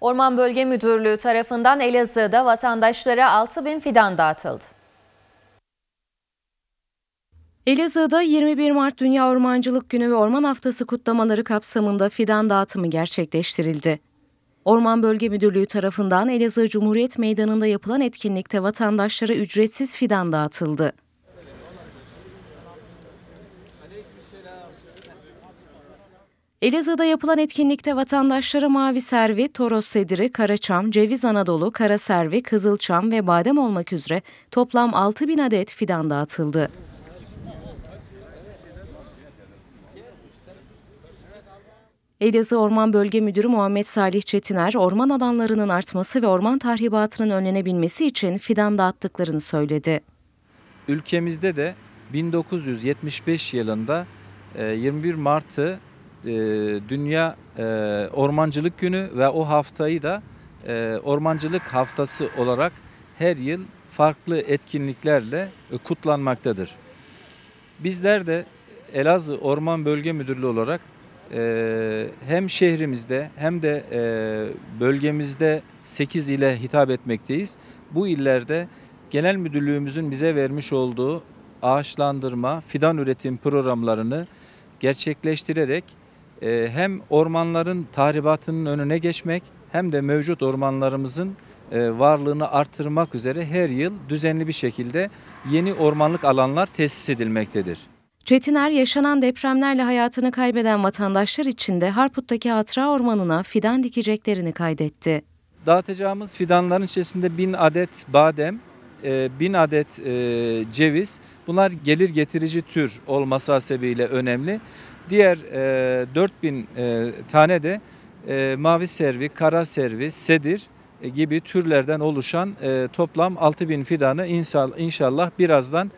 Orman Bölge Müdürlüğü tarafından Elazığ'da vatandaşlara 6 bin fidan dağıtıldı. Elazığ'da 21 Mart Dünya Ormancılık Günü ve Orman Haftası kutlamaları kapsamında fidan dağıtımı gerçekleştirildi. Orman Bölge Müdürlüğü tarafından Elazığ Cumhuriyet Meydanı'nda yapılan etkinlikte vatandaşlara ücretsiz fidan dağıtıldı. Elazığ'da yapılan etkinlikte vatandaşlara mavi servi, toros sediri, karaçam, ceviz Anadolu, kara servi, kızılçam ve badem olmak üzere toplam 6 bin adet fidan dağıtıldı. Elazığ Orman Bölge Müdürü Muhammed Salih Çetiner, orman alanlarının artması ve orman tahribatının önlenebilmesi için fidan dağıttıklarını söyledi. Ülkemizde de 1975 yılında 21 e, Mart'ı ee, dünya e, Ormancılık Günü ve o haftayı da e, Ormancılık Haftası olarak her yıl farklı etkinliklerle e, kutlanmaktadır. Bizler de Elazığ Orman Bölge Müdürlüğü olarak hem şehrimizde hem de e, bölgemizde 8 ile hitap etmekteyiz. Bu illerde genel müdürlüğümüzün bize vermiş olduğu ağaçlandırma, fidan üretim programlarını gerçekleştirerek ee, hem ormanların tahribatının önüne geçmek hem de mevcut ormanlarımızın e, varlığını artırmak üzere her yıl düzenli bir şekilde yeni ormanlık alanlar tesis edilmektedir. Çetiner yaşanan depremlerle hayatını kaybeden vatandaşlar için de Harput'taki hatıra ormanına fidan dikeceklerini kaydetti. Dağıtacağımız fidanların içerisinde bin adet badem, 1000 e, adet e, ceviz. Bunlar gelir getirici tür olması hasebiyle önemli. Diğer 4000 e, tane de mavi servi, kara servi, sedir gibi türlerden oluşan toplam 6000 fidanı inşallah birazdan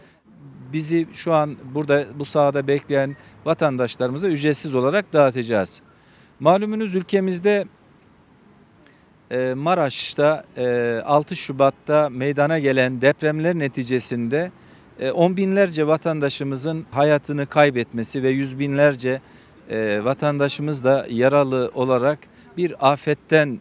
bizi şu an burada bu sahada bekleyen vatandaşlarımıza ücretsiz olarak dağıtacağız. Malumunuz ülkemizde ee, Maraş'ta 6 e, Şubat'ta meydana gelen depremler neticesinde e, on binlerce vatandaşımızın hayatını kaybetmesi ve yüz binlerce e, vatandaşımız da yaralı olarak bir afetten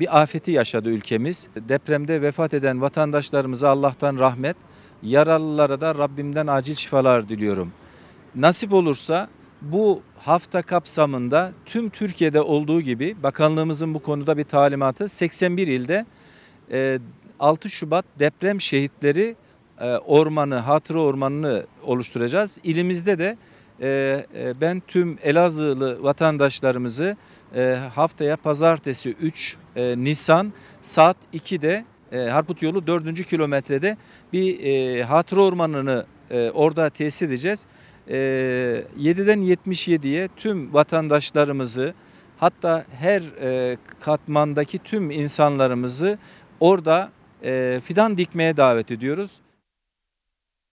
bir afeti yaşadı ülkemiz. Depremde vefat eden vatandaşlarımıza Allah'tan rahmet, yaralılara da Rabbimden acil şifalar diliyorum. Nasip olursa bu hafta kapsamında tüm Türkiye'de olduğu gibi bakanlığımızın bu konuda bir talimatı 81 ilde 6 e, Şubat deprem şehitleri e, ormanı, hatıra ormanını oluşturacağız. İlimizde de e, ben tüm Elazığlı vatandaşlarımızı haftaya pazartesi 3 Nisan saat 2'de Harput yolu 4. kilometrede bir hatıra ormanını orada tesis edeceğiz. 7'den ee, 77'ye tüm vatandaşlarımızı hatta her e, katmandaki tüm insanlarımızı orada e, fidan dikmeye davet ediyoruz.